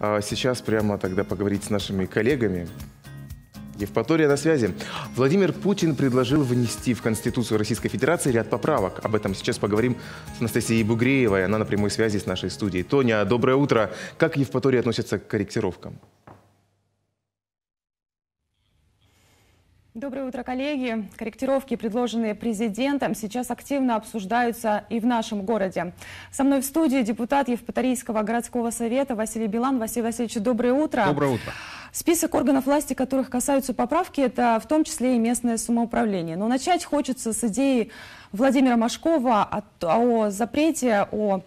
А сейчас прямо тогда поговорить с нашими коллегами. Евпатория на связи. Владимир Путин предложил внести в Конституцию Российской Федерации ряд поправок. Об этом сейчас поговорим с Анастасией Бугреевой. Она на прямой связи с нашей студией. Тоня, доброе утро. Как Евпатория относится к корректировкам? Доброе утро, коллеги. Корректировки, предложенные президентом, сейчас активно обсуждаются и в нашем городе. Со мной в студии депутат Евпаторийского городского совета Василий Билан. Василий Васильевич, доброе утро. Доброе утро. Список органов власти, которых касаются поправки, это в том числе и местное самоуправление. Но начать хочется с идеи Владимира Машкова о, о запрете, о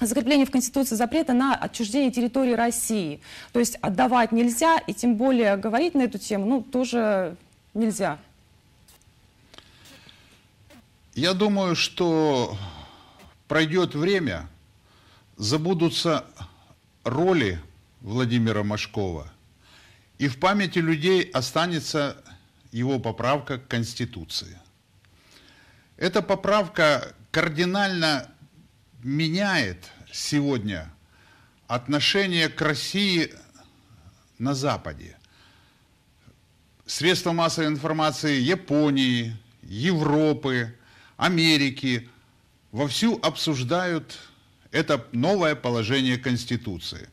закреплении в Конституции запрета на отчуждение территории России. То есть отдавать нельзя, и тем более говорить на эту тему, ну, тоже нельзя? Я думаю, что пройдет время, забудутся роли Владимира Машкова, и в памяти людей останется его поправка к Конституции. Эта поправка кардинально меняет сегодня отношение к России на Западе средства массовой информации Японии, Европы, Америки вовсю обсуждают это новое положение Конституции.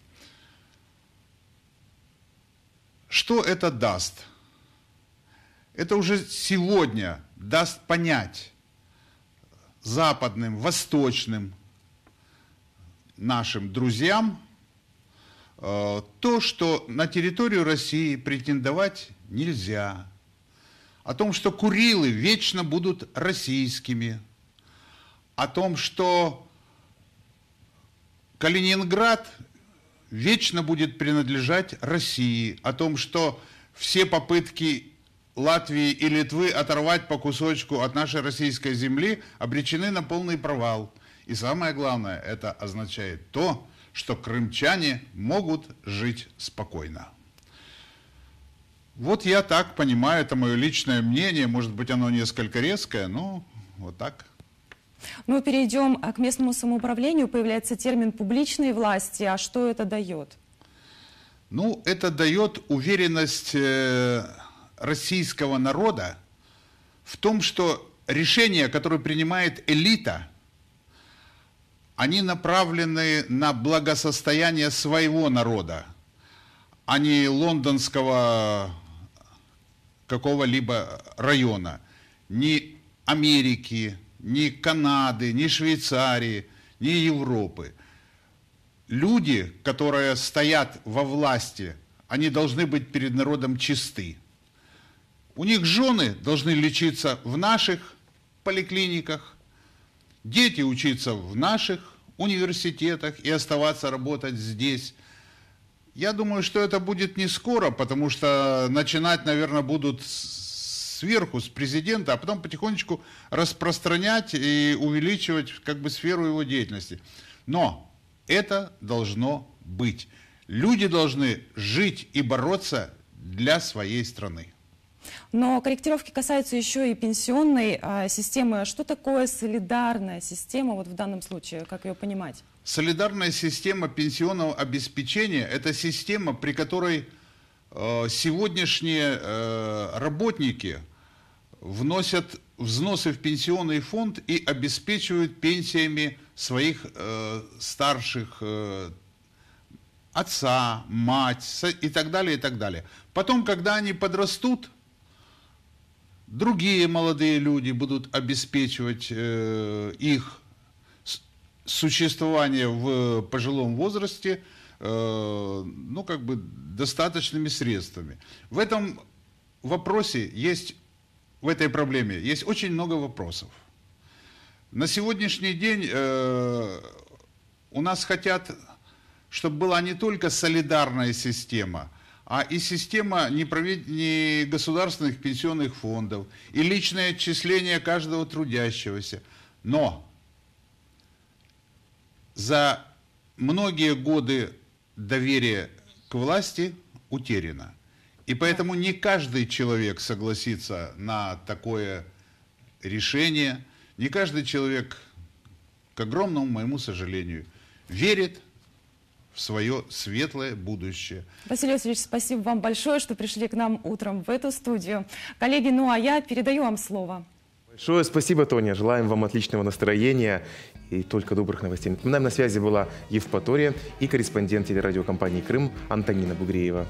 Что это даст? Это уже сегодня даст понять западным, восточным нашим друзьям, Э, то, что на территорию России претендовать нельзя, о том, что Курилы вечно будут российскими, о том, что Калининград вечно будет принадлежать России, о том, что все попытки Латвии и Литвы оторвать по кусочку от нашей российской земли обречены на полный провал. И самое главное, это означает то, что что крымчане могут жить спокойно. Вот я так понимаю, это мое личное мнение, может быть оно несколько резкое, но вот так. Ну, перейдем а, к местному самоуправлению. Появляется термин «публичные власти». А что это дает? Ну, это дает уверенность э, российского народа в том, что решения, которые принимает элита – они направлены на благосостояние своего народа, а не лондонского какого-либо района, ни Америки, ни Канады, ни Швейцарии, ни Европы. Люди, которые стоят во власти, они должны быть перед народом чисты. У них жены должны лечиться в наших поликлиниках, дети учиться в наших университетах и оставаться работать здесь. Я думаю, что это будет не скоро, потому что начинать, наверное, будут сверху, с президента, а потом потихонечку распространять и увеличивать как бы сферу его деятельности. Но это должно быть. Люди должны жить и бороться для своей страны. Но корректировки касаются еще и пенсионной а, системы. Что такое солидарная система вот в данном случае? Как ее понимать? Солидарная система пенсионного обеспечения – это система, при которой э, сегодняшние э, работники вносят взносы в пенсионный фонд и обеспечивают пенсиями своих э, старших отца, мать и так далее, и так далее. Потом, когда они подрастут – другие молодые люди будут обеспечивать э, их существование в пожилом возрасте, э, ну, как бы, достаточными средствами. В этом вопросе есть, в этой проблеме есть очень много вопросов. На сегодняшний день э, у нас хотят, чтобы была не только солидарная система – а и система негосударственных пенсионных фондов, и личное отчисление каждого трудящегося. Но за многие годы доверие к власти утеряно. И поэтому не каждый человек согласится на такое решение, не каждый человек, к огромному моему сожалению, верит, в свое светлое будущее. Василий Васильевич, спасибо вам большое, что пришли к нам утром в эту студию. Коллеги, ну а я передаю вам слово. Большое спасибо, Тоня. Желаем вам отличного настроения и только добрых новостей. Напоминаем, на связи была Евпатория и корреспондент телерадиокомпании «Крым» Антонина Бугреева.